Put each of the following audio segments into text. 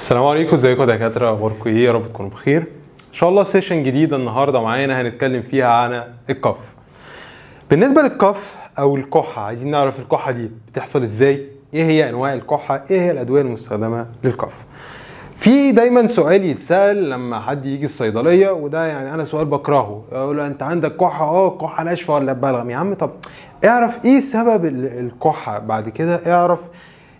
السلام عليكم ازيكم يا دكاتره اخباركم ايه يا رب تكونوا بخير ان شاء الله سيشن جديد النهارده معانا هنتكلم فيها عن الكف بالنسبه للكف او الكحه عايزين نعرف الكحه دي بتحصل ازاي ايه هي انواع الكحه ايه هي الادويه المستخدمه للكف في دايما سؤال يتسال لما حد يجي الصيدليه وده يعني انا سؤال بكرهه يقول له انت عندك كحه اه كحه ناشفه ولا بلغم يا عم طب اعرف ايه سبب الكحه بعد كده اعرف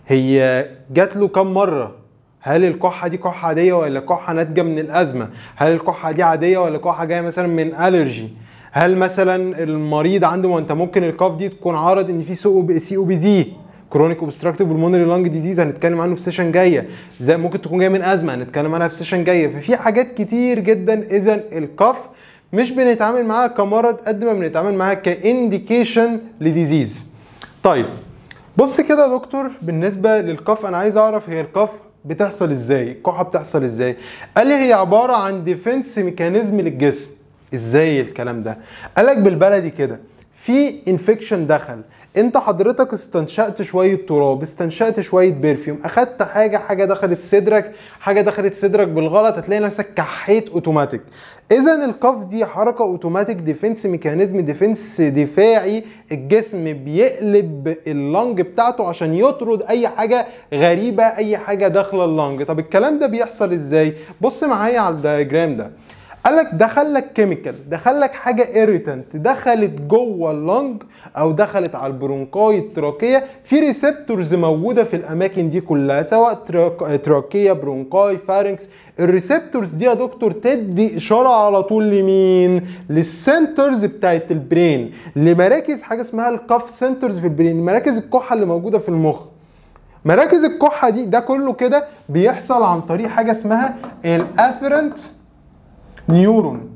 هي جات له كم مره هل الكحه دي كحه عاديه ولا كحه ناتجه من الازمه هل الكحه دي عاديه ولا كحه جايه مثلا من الرجي هل مثلا المريض عنده ما انت ممكن الكاف دي تكون عرض ان في سوء سي او بي دي كرونيك اوبستراكتيف بلمونري لانج ديزيز هنتكلم عنه في سيشن جايه زي ممكن تكون جايه من ازمه هنتكلم عنها في سيشن جايه ففي حاجات كتير جدا اذا الكف مش بنتعامل معاها كمرض قد ما بنتعامل معاها كانديكيشن لديزيز طيب بص كده يا دكتور بالنسبه للكف انا عايز اعرف هي الكف بتحصل ازاي الكحه بتحصل ازاي قال لي هي عباره عن ديفنس ميكانيزم للجسم ازاي الكلام ده قالك بالبلدي كده في انفكشن دخل انت حضرتك استنشقت شويه تراب استنشقت شويه برفيوم اخدت حاجه حاجه دخلت صدرك حاجه دخلت صدرك بالغلط هتلاقي نفسك كحيت اوتوماتيك اذا الكف دي حركه اوتوماتيك ديفنس ميكانيزم ديفنس دفاعي الجسم بيقلب اللنج بتاعته عشان يطرد اي حاجه غريبه اي حاجه داخله اللنج طب الكلام ده بيحصل ازاي بص معايا على الدايجرام ده قال لك دخل لك كيميكال دخل لك حاجه ايريتنت دخلت جوه اللنج او دخلت على البرونكاي التراكيه في ريسبتورز موجوده في الاماكن دي كلها سواء تراكيه برونكاي فارنكس الريسبتورز دي يا دكتور تدي اشاره على طول لمين للسنترز بتاعت البرين لمراكز حاجه اسمها الكاف سنترز في البرين مراكز الكحه اللي موجوده في المخ مراكز الكحه دي ده كله كده بيحصل عن طريق حاجه اسمها الافرنت نيورون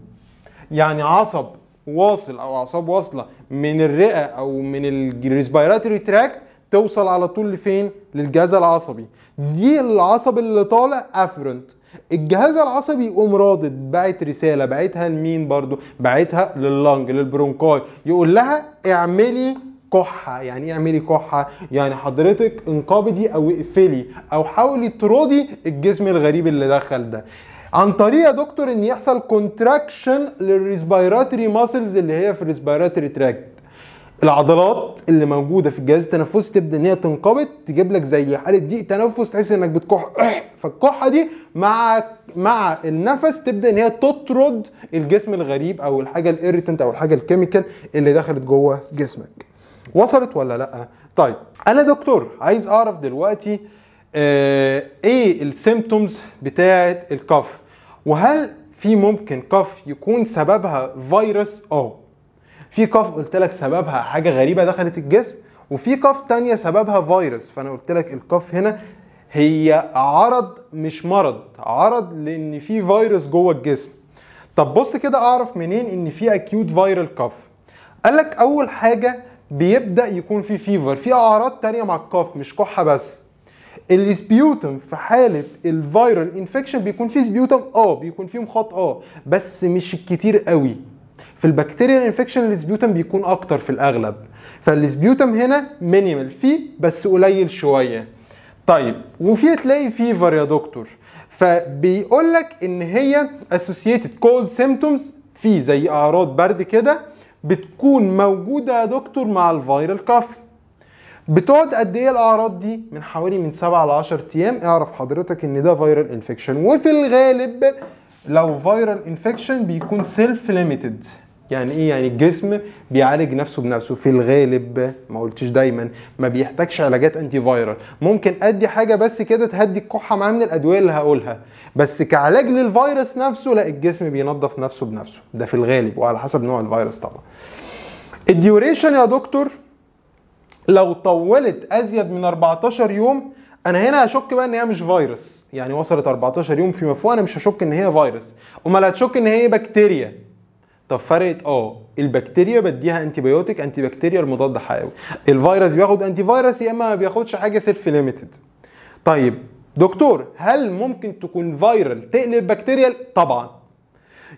يعني عصب واصل او اعصاب واصله من الرئه او من الريسبيراتوري تراكت توصل على طول لفين للجهاز العصبي دي العصب اللي طالع افرنت الجهاز العصبي يقوم رادد بعت رساله بعتها لمين برضو بعتها لللنج للبرونكاي يقول لها اعملي كحه يعني ايه اعملي كحه يعني حضرتك انقبضي او اقفلي او حاولي ترودي الجسم الغريب اللي دخل ده عن طريق يا دكتور ان يحصل كونتراكشن للريسبيراتوري ماسلز اللي هي في الريسبيراتوري تراكت العضلات اللي موجوده في الجهاز التنفسي تبدا ان هي تنقبض تجيب لك زي حاله ضيق تنفس تحس انك بتكح فالكحه دي مع مع النفس تبدا ان هي تطرد الجسم الغريب او الحاجه الايريتنت او الحاجه الكيميكال اللي دخلت جوه جسمك وصلت ولا لا طيب انا دكتور عايز اعرف دلوقتي آه، ايه السيمتومز بتاعه الكف وهل في ممكن كف يكون سببها فيروس اه في كف قلت لك سببها حاجه غريبه دخلت الجسم وفي كف تانية سببها فيروس فانا قلت لك الكف هنا هي عرض مش مرض عرض لان في فيروس جوه الجسم طب بص كده اعرف منين ان في اكيوت فيرال كف قال لك اول حاجه بيبدا يكون في فيفر في اعراض تانية مع الكف مش كحه بس السبيوتم في حاله الفيرال انفكشن بيكون فيه سبيوتم اه بيكون فيه مخاط اه بس مش كتير قوي في البكتيريال انفكشن السبيوتم بيكون اكتر في الاغلب فالسبيوتم هنا مينيمال فيه بس قليل شويه طيب وفي تلاقي فيفر يا دكتور فبيقول لك ان هي اسوسييتد كولد سيمتومز في زي اعراض برد كده بتكون موجوده يا دكتور مع الفيرال كاف بتقعد قد ايه الاعراض دي من حوالي من 7 ل 10 ايام اعرف حضرتك ان ده فيرال انفكشن وفي الغالب لو فيرال انفكشن بيكون سيلف ليميتد يعني ايه يعني الجسم بيعالج نفسه بنفسه في الغالب ما قلتش دايما ما بيحتاجش علاجات انتي فايرال ممكن ادي حاجه بس كده تهدي الكحه معاه من الادويه اللي هقولها بس كعلاج للفيروس نفسه لا الجسم بينظف نفسه بنفسه ده في الغالب وعلى حسب نوع الفيروس طبعا الديوريشن يا دكتور لو طولت ازيد من 14 يوم انا هنا هشك بقى ان هي مش فيروس يعني وصلت 14 يوم فيما فوق انا مش هشك ان هي فيروس امال هتشك ان هي إيه؟ بكتيريا طب فرقت اه البكتيريا بديها انتي بايوتيك انتي بكتيريا المضاد حيوي الفيروس بياخد انتي فيروس يا اما ما بياخدش حاجه سيلف ليميتد طيب دكتور هل ممكن تكون فيرال تقلب بكتيريال طبعا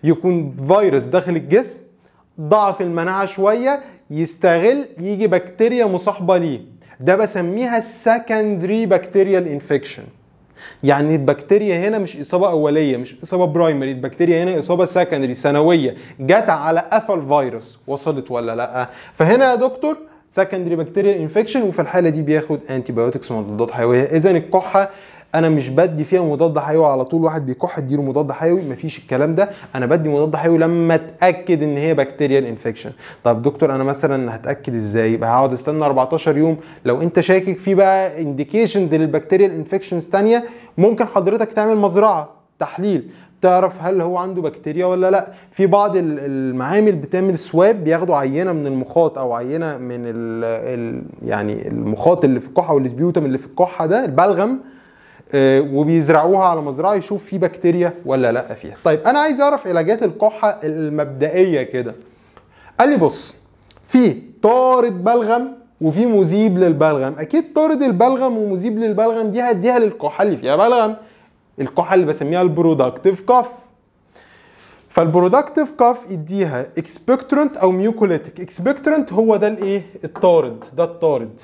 يكون فيروس داخل الجسم ضعف المناعه شويه يستغل يجي بكتيريا مصاحبه ليه ده بسميها السكندري بكتيريال انفكشن يعني البكتيريا هنا مش اصابه اوليه مش اصابه برايمري البكتيريا هنا اصابه سكندري ثانويه جت على قفا الفيروس وصلت ولا لا فهنا يا دكتور سكندري بكتيريال انفكشن وفي الحاله دي بياخد انتي بايوتكس مضادات حيويه اذا الكحه انا مش بدي فيها مضاد حيوي على طول واحد بيكح اديله مضاد حيوي مفيش الكلام ده انا بدي مضاد حيوي لما اتاكد ان هي بكتيريال انفكشن طب دكتور انا مثلا هتاكد ازاي يبقى هقعد استنى 14 يوم لو انت شاكك في بقى انديكيشنز للبكتيريال انفكشنز ثانيه ممكن حضرتك تعمل مزرعه تحليل تعرف هل هو عنده بكتيريا ولا لا في بعض المعامل بتعمل سواب بياخدوا عينه من المخاط او عينه من الـ الـ يعني المخاط اللي في الكحه والسبيوتم اللي في الكحه ده البلغم آه، وبيزرعوها على مزرعه يشوف في بكتيريا ولا لا فيها طيب انا عايز اعرف علاجات القحه المبدئيه كده قال لي بص في طارد بلغم وفي مذيب للبلغم اكيد طارد البلغم ومذيب للبلغم دي هديها للقحه اللي فيها بلغم القحه اللي بسميها البرودكتيف كاف فالبرودكتيف كاف اديها اكسبكترنت او ميوكوليتيك اكسبكترنت هو ده الايه الطارد ده الطارد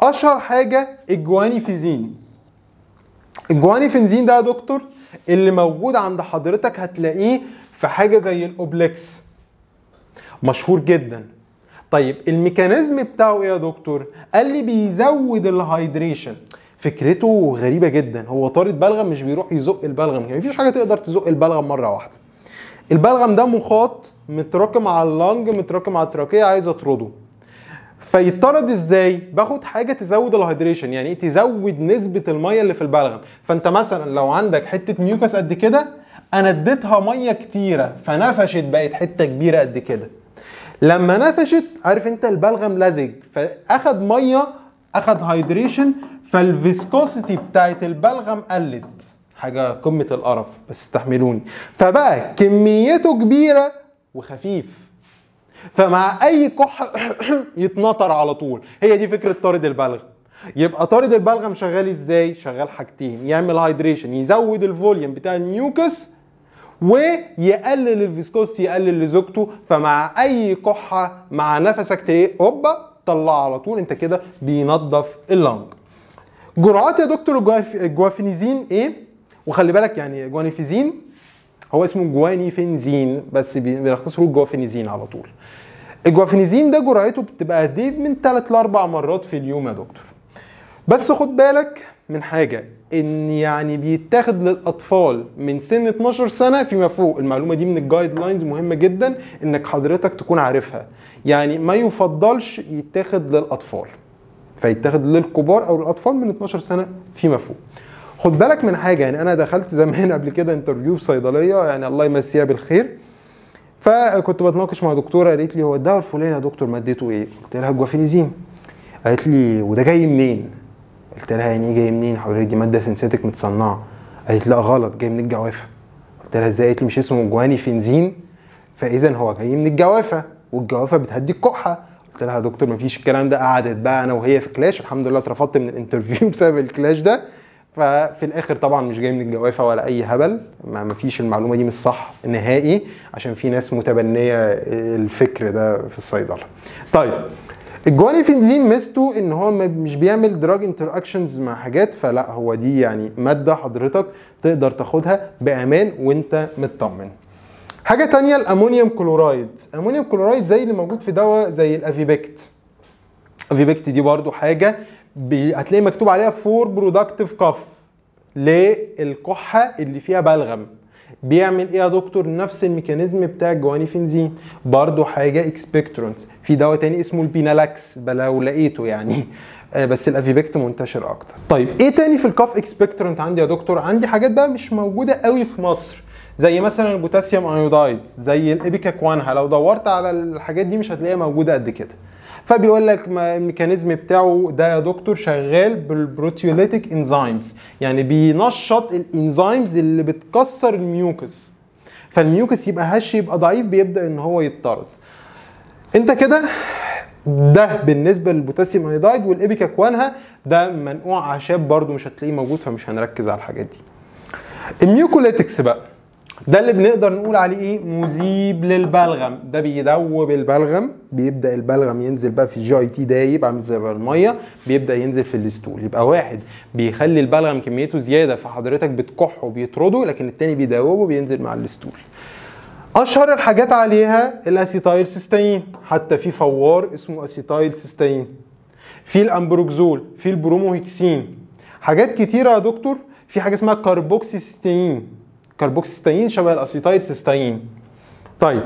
اشهر حاجه الجواني فيزين الجوانيفنزين ده يا دكتور اللي موجود عند حضرتك هتلاقيه في حاجه زي الاوبلكس مشهور جدا طيب الميكانيزم بتاعه ايه يا دكتور قال لي بيزود الهايدريشن فكرته غريبه جدا هو طارد بلغم مش بيروح يزق البلغم يعني مفيش حاجه تقدر تزق البلغم مره واحده البلغم ده مخاط متراكم على اللنج متراكم على التراكيه عايز اطرده فيطرد ازاي باخد حاجه تزود الهيدريشن يعني ايه تزود نسبه الميه اللي في البلغم فانت مثلا لو عندك حته ميوكس قد كده انا اديتها ميه كتيره فنفشت بقت حته كبيره قد كده لما نفشت عارف انت البلغم لزج فاخد ميه اخد هيدريشن فالفيسكوسيتي بتاعت البلغم قلت حاجه قمه القرف بس استحملوني فبقى كميته كبيره وخفيف فمع اي كح يتنطر على طول هي دي فكره طارد البلغم يبقى طارد البلغم شغال ازاي شغال حاجتين يعمل هايدريشن يزود الفوليوم بتاع النيوكس ويقلل الفيسكوس يقلل لزوجته فمع اي كحه مع نفسك تلاقيه هوبا طلع على طول انت كده بينظف اللنج جرعات يا دكتور الجوافينيزين ايه وخلي بالك يعني جوانيفيزين هو اسمه جوانيفنزين بس بنختصره جوافينيزين على طول الجوافينيزين ده جرعته بتبقى دي إيه؟ من 3 ل 4 مرات في اليوم يا دكتور بس خد بالك من حاجه ان يعني بيتاخد للاطفال من سن 12 سنه فيما فوق المعلومه دي من الجايد لاينز مهمه جدا انك حضرتك تكون عارفها يعني ما يفضلش يتاخد للاطفال فيتاخد للكبار او الاطفال من 12 سنه فيما فوق خد بالك من حاجه يعني انا دخلت زمان قبل كده انترفيو في صيدليه يعني الله يمسيها بالخير فكنت بتناقش مع دكتوره قالت لي هو الدواء الفلاني يا دكتور مادته ايه؟ قلت لها جوافينيزيم قالت لي وده جاي منين؟ قلت لها يعني ايه جاي منين؟ حضرتك دي ماده سنسيتك متصنعه قالت لا غلط جاي من الجوافه قلت لها ازاي؟ قالت لي مش اسمه جواني فينزين فاذا هو جاي من الجوافه والجوافه بتهدي الكحه قلت لها يا دكتور مفيش الكلام ده قعدت بقى انا وهي في كلاش الحمد لله اترفضت من الانترفيو بسبب الكلاش ده ففي الاخر طبعا مش جاي من الجوافه ولا اي هبل ما فيش المعلومه دي مش صح نهائي عشان في ناس متبنيه الفكر ده في الصيدله طيب الجوانيفنزين ميزته ان هو مش بيعمل دراج انتر اكشنز مع حاجات فلا هو دي يعني ماده حضرتك تقدر تاخدها بامان وانت مطمن حاجه تانية الامونيوم كلورايد الأمونيوم كلورايد زي اللي موجود في دواء زي الافيبكت افيبكت دي برضو حاجه هتلاقي مكتوب عليها فور برودكتيف كف للقحه اللي فيها بلغم بيعمل ايه يا دكتور نفس الميكانيزم بتاع الجوانيفينزين برضو حاجه اكسبكترونز في دواء تاني اسمه البينالاكس لو لقيته يعني آه، بس الافيبكت منتشر اكتر طيب ايه تاني في الكاف اكسبكترونت عندي يا دكتور عندي حاجات بقى مش موجوده قوي في مصر زي مثلا البوتاسيوم ايودايد زي الابيكاكوانها لو دورت على الحاجات دي مش هتلاقيها موجوده قد كده فبيقول لك الميكانيزم بتاعه ده يا دكتور شغال بالبروتيوليتيك انزيمز يعني بينشط الانزيمز اللي بتكسر الميوكس فالميوكس يبقى هش يبقى ضعيف بيبدا ان هو يضطرد انت كده ده بالنسبه للبوتاسيوم ايودايد والابيكا كوانها ده منقوع اعشاب برده مش هتلاقيه موجود فمش هنركز على الحاجات دي الميوكوليتكس بقى ده اللي بنقدر نقول عليه ايه مذيب للبلغم ده بيدوب البلغم بيبدا البلغم ينزل بقى في الجي اي تي دايب عامل زي الميه بيبدا ينزل في الاستول يبقى واحد بيخلي البلغم كميته زياده فحضرتك بتكحه وبيطرده لكن التاني بيدوبه بينزل مع الاستول اشهر الحاجات عليها الاسيتايل سيستين حتى في فوار اسمه اسيتايل سيستين في الامبروكزول في البروموهيكسين حاجات كتيره يا دكتور في حاجه اسمها كاربوكسيستين كربوكسيستاين شبه الاسيتايل سيستاين طيب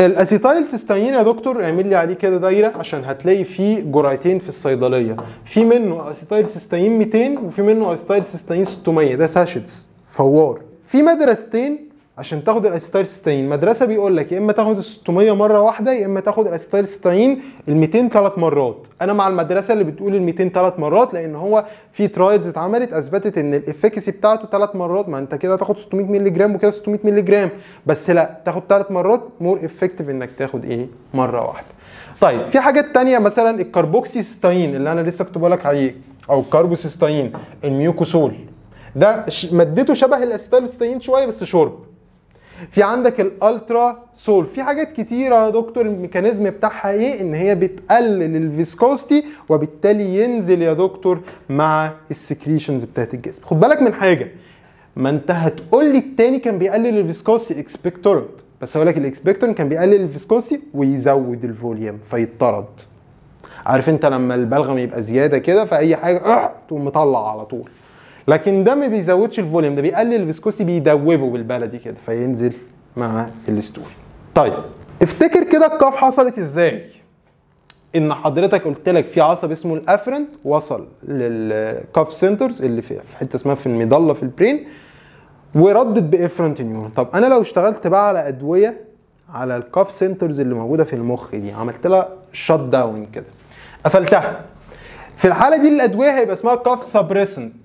الاسيتايل سيستاين يا دكتور اعمل لي عليه كده دايره عشان هتلاقي فيه جرعتين في الصيدليه في منه اسيتايل سيستاين 200 وفي منه اسيتايل سيستاين 600 ده ساشيتس فوار في مدرستين عشان تاخد الاسيتايلستاين مدرسه بيقول لك يا اما تاخد ال 600 مره واحده يا اما تاخد الاسيتايلستاين ال 200 ثلاث مرات انا مع المدرسه اللي بتقول ال 200 ثلاث مرات لان هو في ترايلز اتعملت اثبتت ان الافكسي بتاعته ثلاث مرات ما انت كده تاخد 600 مللي جرام وكده 600 مللي جرام بس لا تاخد ثلاث مرات مور افكتيف انك تاخد ايه مره واحده طيب في حاجات تانية مثلا الكربوكسيستاين اللي انا لسه كتبه لك عليه او الكربوسيستاين الميوكوسول ده مادته شبه الاسيتايلستاين شويه بس شرب في عندك الالترا سول في حاجات كتيره يا دكتور الميكانيزم بتاعها ايه ان هي بتقلل الفيسكوستي وبالتالي ينزل يا دكتور مع السكريشنز بتاعت الجسم خد بالك من حاجه ما انت هتقول لي التاني كان بيقلل الفيسكوستي اكسبكتورنت بس هقول لك الاكسبكتورنت كان بيقلل الفيسكوستي ويزود الفوليوم فيطرد عارف انت لما البلغم يبقى زياده كده فاي حاجه أه، تقوم مطلع على طول لكن ده ما بيزودش الفوليوم ده بيقلل الفيسكوسي بيدوبه بالبلدي كده فينزل مع الاستول طيب افتكر كده القاف حصلت ازاي ان حضرتك قلت لك في عصب اسمه الافرنت وصل للكاف سنترز اللي في حته اسمها في المضله في البرين وردت بافرنت نيورون طب انا لو اشتغلت بقى على ادويه على الكاف سنترز اللي موجوده في المخ دي عملت لها شت داون كده قفلتها في الحاله دي الادويه هيبقى اسمها كاف سبريسنت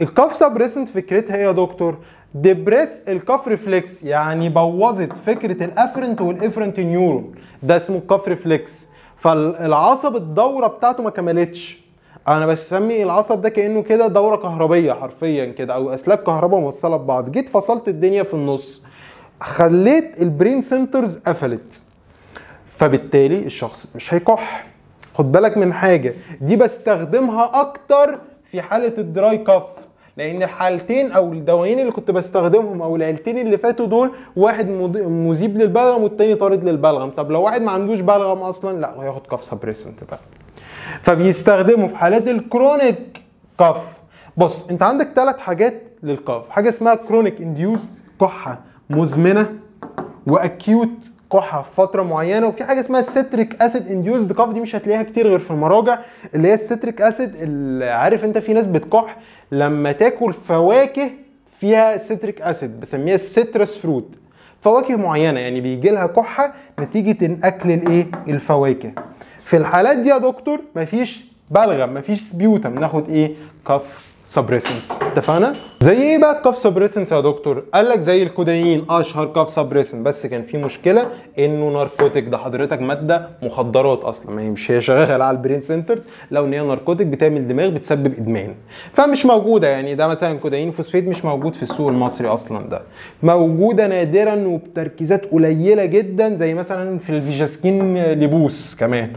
الكاف سبريسنت فكرتها ايه يا دكتور؟ ديبريس الكاف ريفلكس يعني بوظت فكره الافرنت والافرنت نيورون ده اسمه الكاف ريفلكس فالعصب الدوره بتاعته ما كملتش انا بسمي العصب ده كانه كده دوره كهربيه حرفيا كده او اسلاك كهرباء موصله ببعض جيت فصلت الدنيا في النص خليت البرين سنترز قفلت فبالتالي الشخص مش هيكح خد بالك من حاجه دي بستخدمها اكتر في حاله الدراي كاف لان الحالتين او الدوايين اللي كنت بستخدمهم او العيلتين اللي فاتوا دول واحد مذيب للبلغم والتاني طارد للبلغم طب لو واحد ما عندوش بلغم اصلا لا هياخد كاف سبريسنت بقى فبيستخدموا في حالات الكرونيك كاف بص انت عندك ثلاث حاجات للكاف حاجه اسمها كرونيك انديوس كحه مزمنه واكيوت كحه في فتره معينه وفي حاجه اسمها الستريك اسيد انديوسد كاف دي مش هتلاقيها كتير غير في المراجع اللي هي السيتريك اسيد اللي عارف انت في ناس بتكح لما تاكل فواكه فيها سيتريك اسيد بسميها السيترس فروت فواكه معينه يعني بيجي لها كحه نتيجه ان اكل الايه الفواكه في الحالات دي يا دكتور مفيش بلغم مفيش سبيوتم ناخد ايه كف سبريسنت اتفقنا زي ايه بقى الكاف سبريسنت يا دكتور قال لك زي الكودايين اشهر كاف سبريسنت بس كان في مشكله انه ناركوتيك ده حضرتك ماده مخدرات اصلا ما هي مش هي شغاله على البرين سنترز لو ان هي ناركوتيك بتعمل دماغ بتسبب ادمان فمش موجوده يعني ده مثلا كودايين فوسفيت مش موجود في السوق المصري اصلا ده موجوده نادرا وبتركيزات قليله جدا زي مثلا في الفيجاسكين لبوس كمان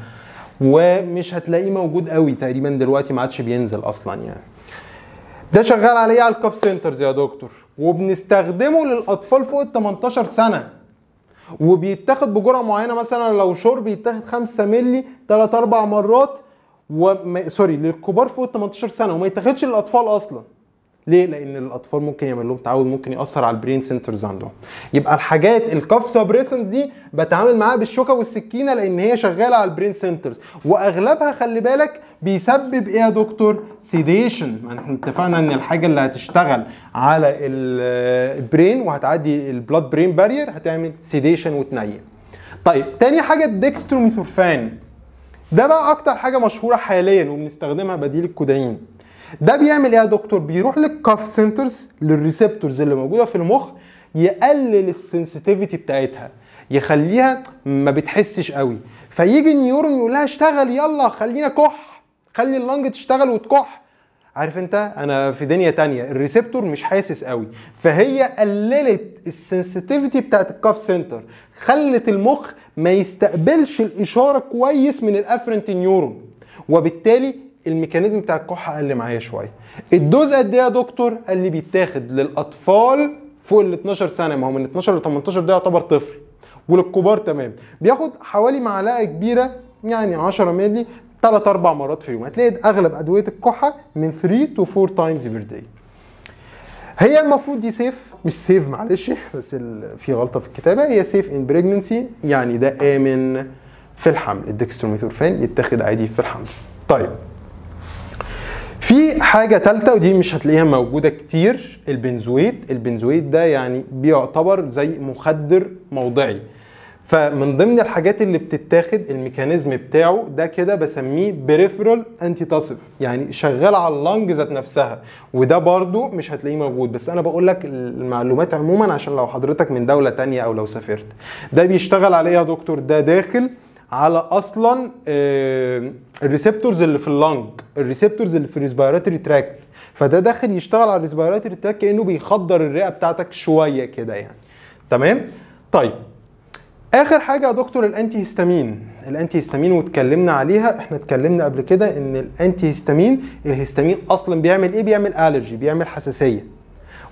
ومش هتلاقيه موجود قوي تقريبا دلوقتي ما عادش بينزل اصلا يعني ده شغال عليه على الكاف سنترز يا دكتور وبنستخدمه للاطفال فوق ال 18 سنه وبيتاخد بجرعه معينه مثلا لو شرب يتاخد 5 مللي 3 4 مرات و... سوري للكبار فوق ال 18 سنه وما يتاخدش للاطفال اصلا ليه لان الاطفال ممكن يعمل لهم تعود ممكن ياثر على البرين سنترز عندهم يبقى الحاجات الكاف سبريسنس دي بتعامل معاها بالشوكه والسكينه لان هي شغاله على البرين سنترز واغلبها خلي بالك بيسبب ايه يا دكتور سيديشن احنا اتفقنا ان الحاجه اللي هتشتغل على البرين وهتعدي البلاد برين بارير هتعمل سيديشن وتنيم طيب تاني حاجه الدكستروميثورفان ده بقى اكتر حاجه مشهوره حاليا وبنستخدمها بديل الكودين ده بيعمل ايه يا دكتور بيروح للكاف سنترز للريسبتورز اللي موجوده في المخ يقلل السنسيتيفيتي بتاعتها يخليها ما بتحسش قوي فيجي النيورون يقول لها اشتغل يلا خلينا كح خلي اللنج تشتغل وتكح عارف انت انا في دنيا تانية الريسبتور مش حاسس قوي فهي قللت السنسيتيفيتي بتاعت الكاف سنتر خلت المخ ما يستقبلش الاشاره كويس من الافرنت نيورون وبالتالي الميكانيزم بتاع الكحه قل معايا شويه الدوز قد ايه يا دكتور قال لي بيتاخد للاطفال فوق ال 12 سنه ما هو من 12 ل 18 ده يعتبر طفل وللكبار تمام بياخد حوالي معلقه كبيره يعني 10 مللي ثلاث اربع مرات في اليوم هتلاقي اغلب ادويه الكحه من 3 تو 4 تايمز بير داي هي المفروض دي سيف مش سيف معلش بس في غلطه في الكتابه هي سيف ان بريجننسي يعني ده امن في الحمل الدكستروميثورفان يتاخد عادي في الحمل طيب في حاجه ثالثه ودي مش هتلاقيها موجوده كتير البنزويت البنزويت ده يعني بيعتبر زي مخدر موضعي فمن ضمن الحاجات اللي بتتاخد الميكانيزم بتاعه ده كده بسميه بريفرال تاسف يعني شغال على اللنج ذات نفسها وده برضو مش هتلاقيه موجود بس انا بقول لك المعلومات عموما عشان لو حضرتك من دوله تانية او لو سافرت ده بيشتغل عليه يا دكتور ده داخل على اصلا آه، الريسبتورز اللي في اللنج الريسبتورز اللي في الريسبيراتوري تراكت فده داخل يشتغل على الريسبيراتوري تراكت كانه بيخدر الرئه بتاعتك شويه كده يعني تمام طيب اخر حاجه يا دكتور الانتي هيستامين الانتي هيستامين واتكلمنا عليها احنا اتكلمنا قبل كده ان الانتي هيستامين الهيستامين اصلا بيعمل ايه بيعمل الرجي بيعمل حساسيه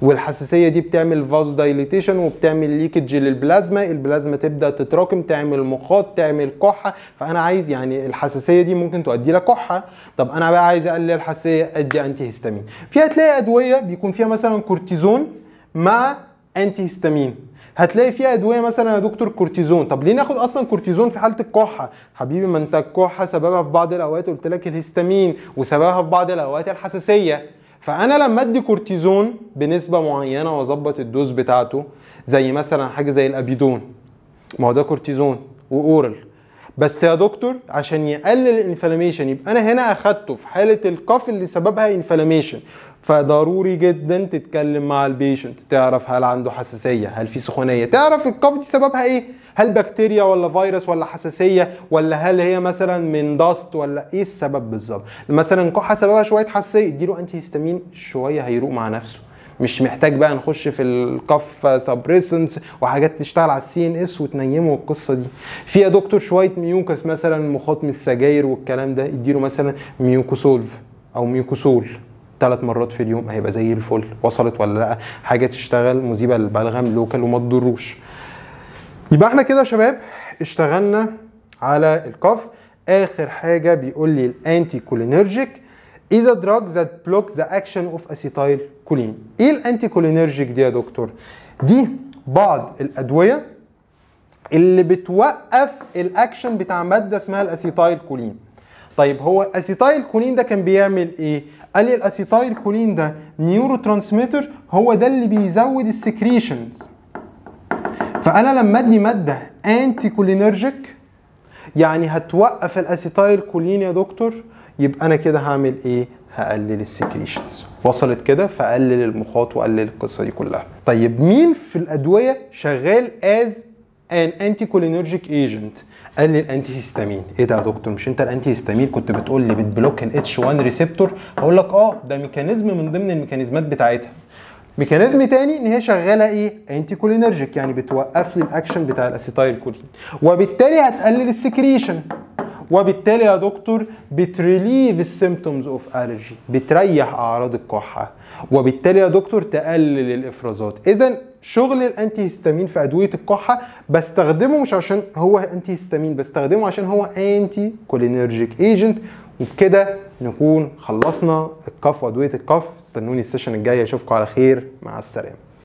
والحساسيه دي بتعمل فازو دايليتيشن وبتعمل ليكج للبلازما البلازما تبدا تتراكم تعمل مخاط تعمل كحه فانا عايز يعني الحساسيه دي ممكن تؤدي لكحه طب انا بقى عايز اقلل الحساسيه ادي انتي هيستامين في هتلاقي ادويه بيكون فيها مثلا كورتيزون مع انتي هيستامين هتلاقي فيها ادويه مثلا يا دكتور كورتيزون طب ليه ناخد اصلا كورتيزون في حاله الكحه حبيبي ما انت الكحه سببها في بعض الاوقات قلت لك الهستامين وسببها في بعض الاوقات الحساسيه فانا لما ادي كورتيزون بنسبه معينه واظبط الدوز بتاعته زي مثلا حاجه زي الابيدون ما هو ده كورتيزون واورال بس يا دكتور عشان يقلل الانفلاميشن يبقى انا هنا اخدته في حاله الكاف اللي سببها انفلاميشن فضروري جدا تتكلم مع البيشنت تعرف هل عنده حساسيه هل في سخونيه تعرف القف دي سببها ايه هل بكتيريا ولا فيروس ولا حساسيه ولا هل هي مثلا من داست ولا ايه السبب بالظبط مثلا كحه سببها شويه حساسيه اديله انتي هيستامين شويه هيروق مع نفسه مش محتاج بقى نخش في الكف سبريسنس وحاجات تشتغل على السي ان اس وتنيمه والقصه دي في يا دكتور شويه ميوكس مثلا مخاط من السجاير والكلام ده اديله مثلا ميوكوسولف او ميوكوسول ثلاث مرات في اليوم هيبقى زي الفل وصلت ولا لا حاجه تشتغل مذيبه للبلغم لوكال وما تضروش يبقى احنا كده يا شباب اشتغلنا على الكف اخر حاجه بيقول لي الانتي كولينرجيك is a drug that blocks the action of acetylcholine ايه الانتي كولينرجيك دي يا دكتور دي بعض الادويه اللي بتوقف الاكشن بتاع ماده اسمها الاسيتايل كولين طيب هو اسيتايل كولين ده كان بيعمل ايه؟ قال لي الاسيتايل كولين ده نيورو ترانسميتر هو ده اللي بيزود السكريشنز فانا لما ادي ماده انتي كولينرجيك يعني هتوقف الاسيتايل كولين يا دكتور يبقى انا كده هعمل ايه؟ هقلل السكريشنز وصلت كده فقلل المخاط وقلل القصه دي كلها طيب مين في الادويه شغال از ان انتي كولينرجيك ايجنت قال لي الانتي هيستامين ايه ده يا دكتور مش انت الانتي هيستامين كنت بتقول لي بتبلوك الاتش 1 ريسبتور هقول لك اه ده ميكانيزم من ضمن الميكانيزمات بتاعتها ميكانيزم تاني ان هي شغاله ايه انتي كولينرجيك يعني بتوقف لي الاكشن بتاع الاسيتايل كولين وبالتالي هتقلل السكريشن وبالتالي يا دكتور بتريليف السيمتومز اوف الرجي بتريح اعراض الكحه وبالتالي يا دكتور تقلل الافرازات اذا شغل الانتي هيستامين في ادويه الكحه بستخدمه مش عشان هو انتي هيستامين بستخدمه عشان هو انتي كولينرجيك ايجنت وبكده نكون خلصنا الكف وادويه الكف استنوني السيشن الجايه اشوفكم على خير مع السلامه